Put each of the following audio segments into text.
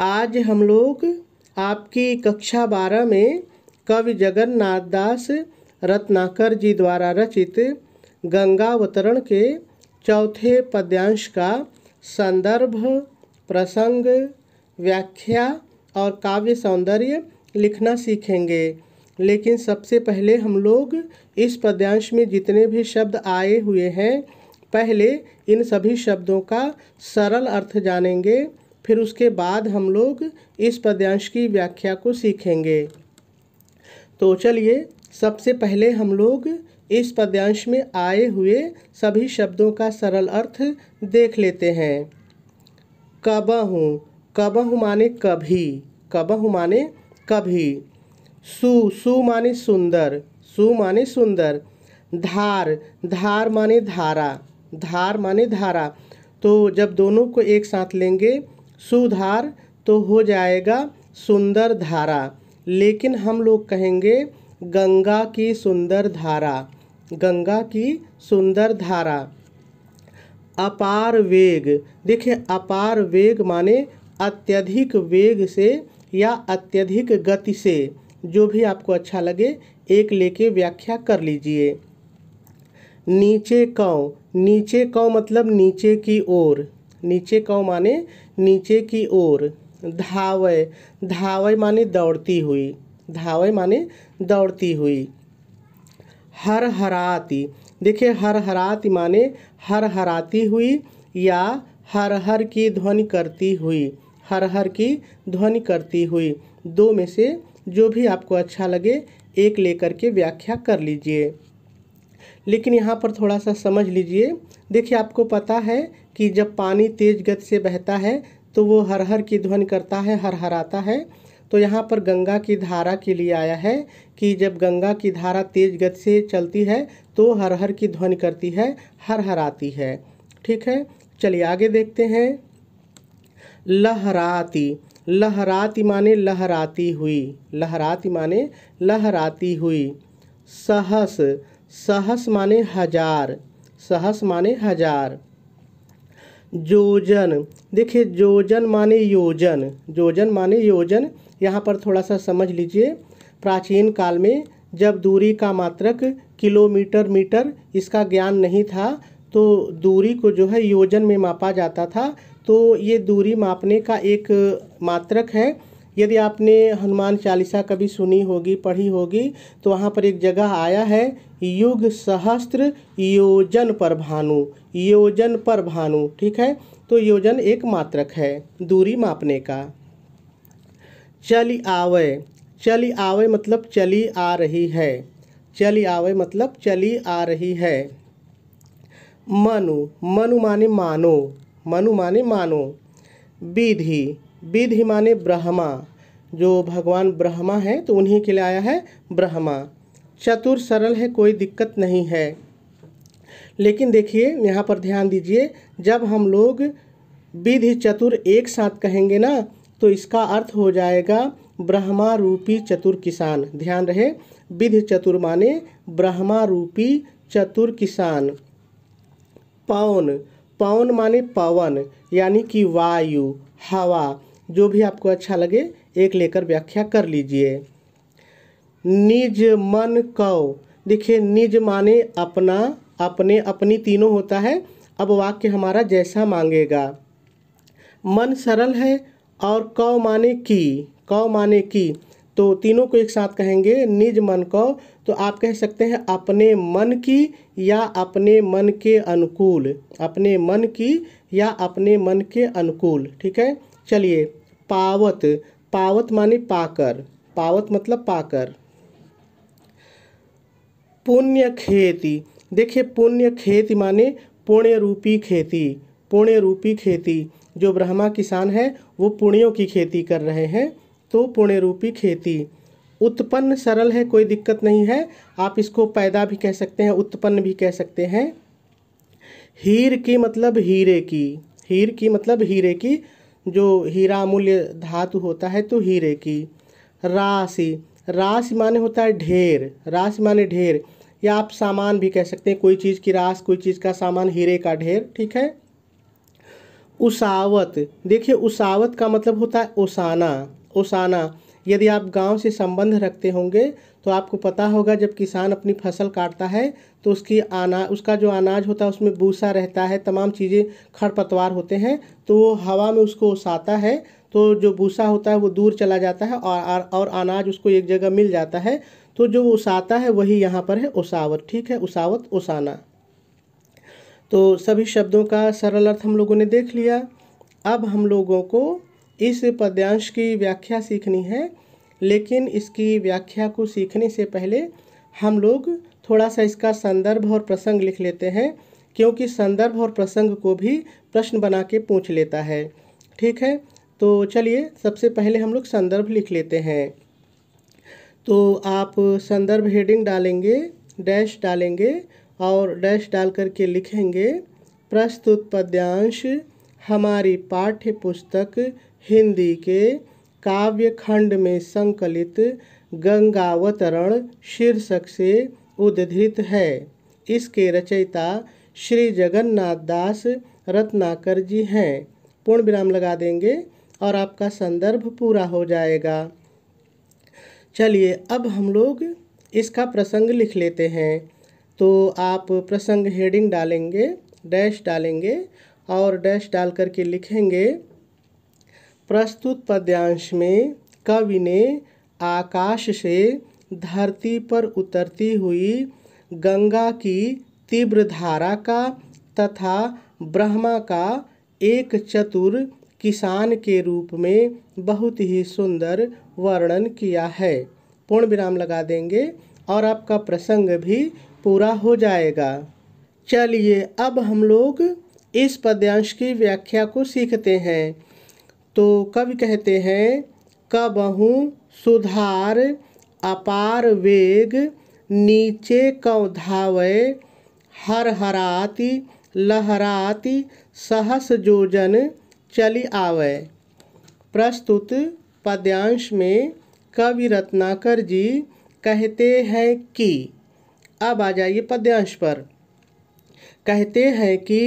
आज हम लोग आपकी कक्षा बारह में कवि जगन्नाथ दास रत्नाकर जी द्वारा रचित गंगावतरण के चौथे पद्यांश का संदर्भ प्रसंग व्याख्या और काव्य सौंदर्य लिखना सीखेंगे लेकिन सबसे पहले हम लोग इस पद्यांश में जितने भी शब्द आए हुए हैं पहले इन सभी शब्दों का सरल अर्थ जानेंगे फिर उसके बाद हम लोग इस पद्यांश की व्याख्या को सीखेंगे तो चलिए सबसे पहले हम लोग इस पद्यांश में आए हुए सभी शब्दों का सरल अर्थ देख लेते हैं कबहूँ कबहू माने कभी कबहू माने कभी सु सु माने सुंदर सु माने सुंदर धार धार माने धारा धार माने धारा तो जब दोनों को एक साथ लेंगे सुधार तो हो जाएगा सुंदर धारा लेकिन हम लोग कहेंगे गंगा की सुंदर धारा गंगा की सुंदर धारा अपार वेग देखिए अपार वेग माने अत्यधिक वेग से या अत्यधिक गति से जो भी आपको अच्छा लगे एक लेके व्याख्या कर लीजिए नीचे कौ नीचे कौ मतलब नीचे की ओर नीचे कौ माने नीचे की ओर धावय धावय माने दौड़ती हुई धावय माने दौड़ती हुई हर हराती देखिए हर हराती माने हर हराती हुई या हर हर की ध्वनि करती हुई हर हर की ध्वनि करती हुई दो में से जो भी आपको अच्छा लगे एक लेकर के व्याख्या कर लीजिए लेकिन यहाँ पर थोड़ा सा समझ लीजिए देखिए आपको पता है कि जब पानी तेज गति से बहता है तो वो हर हर की ध्वनि करता है हर हराता है तो यहाँ पर गंगा की धारा के लिए आया है कि जब गंगा की धारा तेज गति से चलती है तो हर हर की ध्वनि करती है हर हराती है ठीक है चलिए आगे देखते हैं लहराती लहराती माने लहराती हुई लहराती माने लहराती हुई सहस सहस माने हजार सहस माने हजार जोजन देखिए जोजन माने योजन जोजन माने योजन यहाँ पर थोड़ा सा समझ लीजिए प्राचीन काल में जब दूरी का मात्रक किलोमीटर मीटर इसका ज्ञान नहीं था तो दूरी को जो है योजन में मापा जाता था तो ये दूरी मापने का एक मात्रक है यदि आपने हनुमान चालीसा कभी सुनी होगी पढ़ी होगी तो वहाँ पर एक जगह आया है युग सहस्त्र योजन पर भानु योजन पर भानु ठीक है तो योजन एक मात्रक है दूरी मापने का चली आवे चली आवे मतलब चली आ रही है चली आवे मतलब चली आ रही है मनु मनु माने मानो मनु माने मानो विधि विधि माने ब्रह्मा जो भगवान ब्रह्मा हैं तो उन्हीं के लिए आया है ब्रह्मा चतुर सरल है कोई दिक्कत नहीं है लेकिन देखिए यहाँ पर ध्यान दीजिए जब हम लोग विधि चतुर एक साथ कहेंगे ना तो इसका अर्थ हो जाएगा ब्रह्मा रूपी चतुर किसान ध्यान रहे विधि चतुर माने ब्रह्मा रूपी चतुर किसान पवन पवन माने पवन यानी कि वायु हवा जो भी आपको अच्छा लगे एक लेकर व्याख्या कर लीजिए निज मन कौ देखिए निज माने अपना अपने अपनी तीनों होता है अब वाक्य हमारा जैसा मांगेगा मन सरल है और कौ माने की कौ माने की तो तीनों को एक साथ कहेंगे निज मन कौ तो आप कह सकते हैं अपने मन की या अपने मन के अनुकूल अपने मन की या अपने मन के अनुकूल ठीक है चलिए पावत पावत माने पाकर पावत मतलब पाकर पुण्य खेती देखिए पुण्य खेती माने पुण्य रूपी खेती पुण्य रूपी खेती जो ब्रह्मा किसान है वो पुण्यों की खेती कर रहे हैं तो पुण्य रूपी खेती उत्पन्न सरल है कोई दिक्कत नहीं है आप इसको पैदा भी कह सकते हैं उत्पन्न भी कह सकते हैं हीर की मतलब हीरे की हीर की मतलब हीरे की जो हीरा मूल्य धातु होता है तो हीरे की राशि रास माने होता है ढेर रास माने ढेर या आप सामान भी कह सकते हैं कोई चीज़ की रास कोई चीज़ का सामान हीरे का ढेर ठीक है उसावत देखिए उसावत का मतलब होता है ओसाना ओसाना यदि आप गांव से संबंध रखते होंगे तो आपको पता होगा जब किसान अपनी फसल काटता है तो उसकी आना उसका जो अनाज होता है उसमें भूसा रहता है तमाम चीज़ें खरपतवार होते हैं तो वो हवा में उसको उसाता है तो जो भूसा होता है वो दूर चला जाता है और और अनाज उसको एक जगह मिल जाता है तो जो उसाता है वही यहाँ पर है उसावत ठीक है उसावत उसाना तो सभी शब्दों का सरल अर्थ हम लोगों ने देख लिया अब हम लोगों को इस पद्यांश की व्याख्या सीखनी है लेकिन इसकी व्याख्या को सीखने से पहले हम लोग थोड़ा सा इसका संदर्भ और प्रसंग लिख लेते हैं क्योंकि संदर्भ और प्रसंग को भी प्रश्न बना के पूछ लेता है ठीक है तो चलिए सबसे पहले हम लोग संदर्भ लिख लेते हैं तो आप संदर्भ हेडिंग डालेंगे डैश डालेंगे और डैश डाल करके लिखेंगे प्रस्तुत पद्यांश हमारी पाठ्य पुस्तक हिंदी के काव्य खंड में संकलित गंगावतरण शीर्षक से उद्धृत है इसके रचयिता श्री जगन्नाथ दास रत्नाकर जी हैं पूर्ण विराम लगा देंगे और आपका संदर्भ पूरा हो जाएगा चलिए अब हम लोग इसका प्रसंग लिख लेते हैं तो आप प्रसंग हेडिंग डालेंगे डैश डालेंगे और डैश डाल करके लिखेंगे प्रस्तुत पद्यांश में कवि ने आकाश से धरती पर उतरती हुई गंगा की तीव्र धारा का तथा ब्रह्मा का एक चतुर किसान के रूप में बहुत ही सुंदर वर्णन किया है पूर्ण विराम लगा देंगे और आपका प्रसंग भी पूरा हो जाएगा चलिए अब हम लोग इस पद्यांश की व्याख्या को सीखते हैं तो कवि कहते हैं कबहू सुधार अपार वेग नीचे कौधावय हर हराती लहराती सहस जोजन चली आवे प्रस्तुत पद्यांश में कवि रत्नाकर जी कहते हैं कि अब आ जाइए पद्यांश पर कहते हैं कि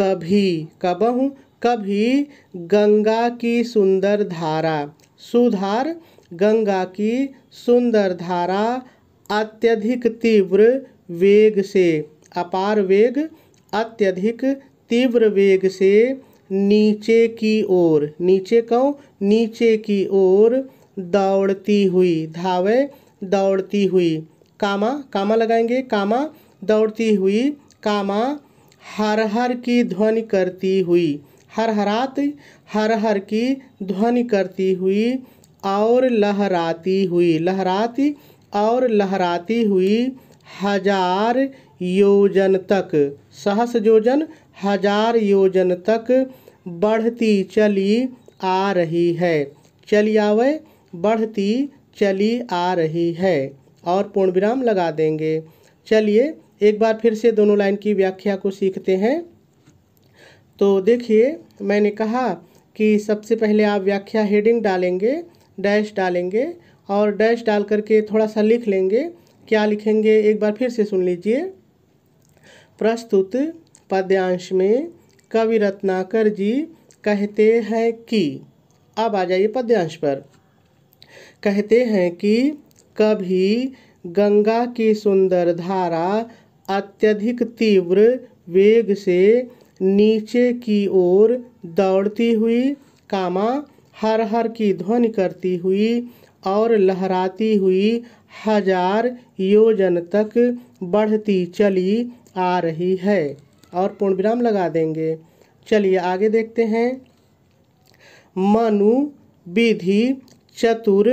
कभी कबहू कभी गंगा की सुंदर धारा सुधार गंगा की सुंदर धारा अत्यधिक तीव्र वेग से अपार वेग अत्यधिक तीव्र वेग से नीचे की ओर नीचे कहूँ नीचे की ओर दौड़ती हुई धावे दौड़ती हुई कामा कामा लगाएंगे कामा दौड़ती हुई कामा हर हर की ध्वनि करती हुई हर हरात हर हर की ध्वनि करती हुई और लहराती हुई लहराती और लहराती हुई हजार योजन तक सहस योजन हजार योजन तक बढ़ती चली आ रही है चली बढ़ती चली आ रही है और पूर्ण विराम लगा देंगे चलिए एक बार फिर से दोनों लाइन की व्याख्या को सीखते हैं तो देखिए मैंने कहा कि सबसे पहले आप व्याख्या हेडिंग डालेंगे डैश डालेंगे और डैश डाल करके थोड़ा सा लिख लेंगे क्या लिखेंगे एक बार फिर से सुन लीजिए प्रस्तुत पद्यांश में कवि रत्नाकर जी कहते हैं कि अब आ जाइए पद्यांश पर कहते हैं कि कभी गंगा की सुंदर धारा अत्यधिक तीव्र वेग से नीचे की ओर दौड़ती हुई कामा हर हर की ध्वनि करती हुई और लहराती हुई हजार योजन तक बढ़ती चली आ रही है और पूर्ण विराम लगा देंगे चलिए आगे देखते हैं मनु विधि चतुर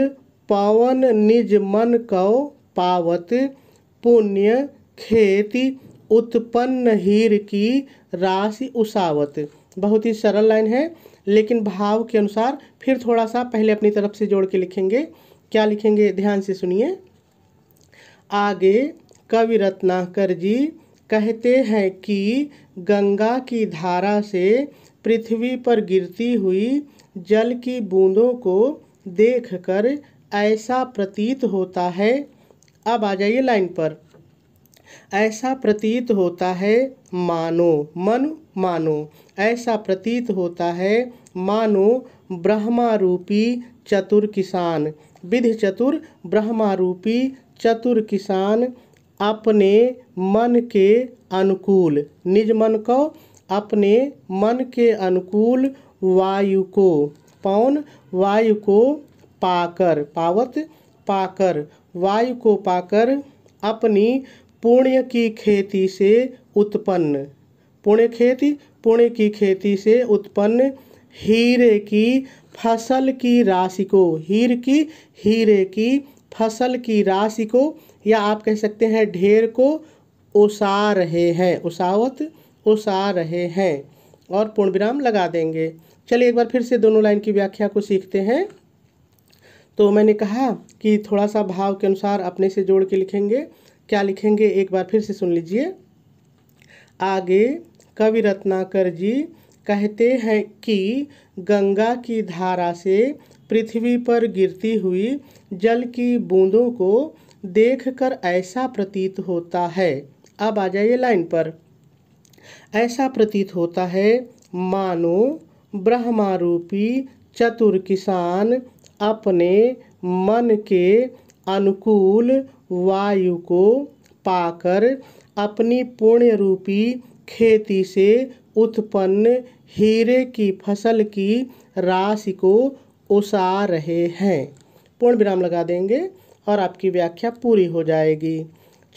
पवन निज मन कौ पावत पुण्य खेती उत्पन्न हीर की राशि उसावत बहुत ही सरल लाइन है लेकिन भाव के अनुसार फिर थोड़ा सा पहले अपनी तरफ से जोड़ के लिखेंगे क्या लिखेंगे ध्यान से सुनिए आगे कवि रत्नाकर जी कहते हैं कि गंगा की धारा से पृथ्वी पर गिरती हुई जल की बूंदों को देखकर ऐसा प्रतीत होता है अब आ जाइए लाइन पर ऐसा प्रतीत होता है मानो मन मानो ऐसा प्रतीत होता है मानो ब्रह्मा रूपी चतुर किसान विधि चतुर ब्रह्मा रूपी चतुर किसान अपने मन के अनुकूल निज मन को अपने मन के अनुकूल वायु को पौन वायु को पाकर पावत पाकर वायु को पाकर अपनी पुण्य की खेती से उत्पन्न पुण्य खेती पुण्य की खेती से उत्पन्न हीरे की फसल की राशि को हीर की हीरे की फसल की राशि को या आप कह सकते हैं ढेर को ओसा रहे हैं उसावत ओसा रहे हैं और पूर्ण विराम लगा देंगे चलिए एक बार फिर से दोनों लाइन की व्याख्या को सीखते हैं तो मैंने कहा कि थोड़ा सा भाव के अनुसार अपने से जोड़ के लिखेंगे क्या लिखेंगे एक बार फिर से सुन लीजिए आगे कवि रत्नाकर जी कहते हैं कि गंगा की धारा से पृथ्वी पर गिरती हुई जल की बूंदों को देखकर ऐसा प्रतीत होता है अब आ जाइए लाइन पर ऐसा प्रतीत होता है मानो ब्रह्मारूपी चतुर किसान अपने मन के अनुकूल वायु को पाकर अपनी पुण्य रूपी खेती से उत्पन्न हीरे की फसल की राशि को उसा रहे हैं पूर्ण विराम लगा देंगे और आपकी व्याख्या पूरी हो जाएगी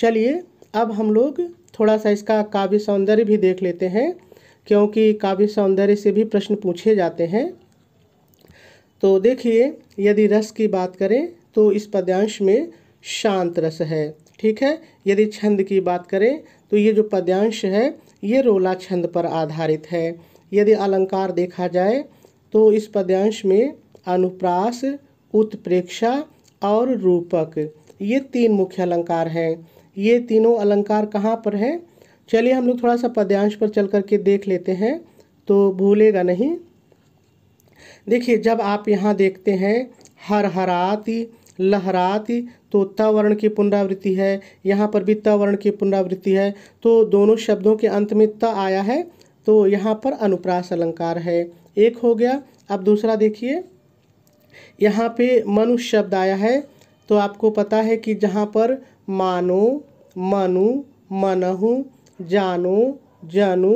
चलिए अब हम लोग थोड़ा सा इसका काव्य सौंदर्य भी देख लेते हैं क्योंकि काव्य सौंदर्य से भी प्रश्न पूछे जाते हैं तो देखिए यदि रस की बात करें तो इस पद्यांश में शांत रस है ठीक है यदि छंद की बात करें तो ये जो पद्यांश है ये रोला छंद पर आधारित है यदि अलंकार देखा जाए तो इस पद्यांश में अनुप्रास उत्प्रेक्षा और रूपक ये तीन मुख्य अलंकार हैं ये तीनों अलंकार कहाँ पर हैं चलिए हम लोग थोड़ा सा पद्यांश पर चल करके देख लेते हैं तो भूलेगा नहीं देखिए जब आप यहाँ देखते हैं हर हराती लहराती तो तवर्ण की पुनरावृत्ति है यहाँ पर भी तवर्ण की पुनरावृत्ति है तो दोनों शब्दों के अंत में त आया है तो यहाँ पर अनुप्रास अलंकार है एक हो गया अब दूसरा देखिए यहाँ पे मनुष्य शब्द आया है तो आपको पता है कि जहाँ पर मानो मनु मनहु जानो जनु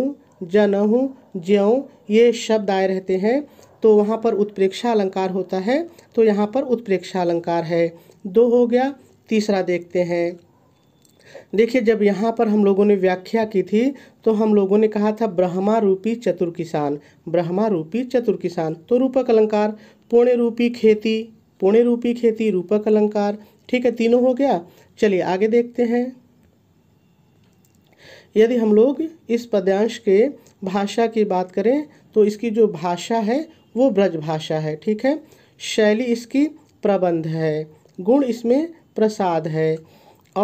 जनहु ज्यों ये शब्द आए रहते हैं तो वहाँ पर उत्प्रेक्षा अलंकार होता है तो यहाँ पर उत्प्रेक्षा अलंकार है दो हो गया तीसरा देखते हैं देखिए जब यहाँ पर हम लोगों ने व्याख्या की थी तो हम लोगों ने कहा था ब्रह्मा रूपी चतुर किसान ब्रह्मा रूपी चतुर किसान तो रूपक अलंकार पुण्य रूपी खेती पुण्य रूपी खेती रूपक अलंकार ठीक है तीनों हो गया चलिए आगे देखते हैं यदि हम लोग इस पद्यांश के भाषा की बात करें तो इसकी जो भाषा है वो ब्रज भाषा है ठीक है शैली इसकी प्रबंध है गुण इसमें प्रसाद है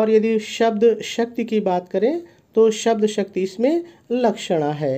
और यदि शब्द शक्ति की बात करें तो शब्द शक्ति इसमें लक्षणा है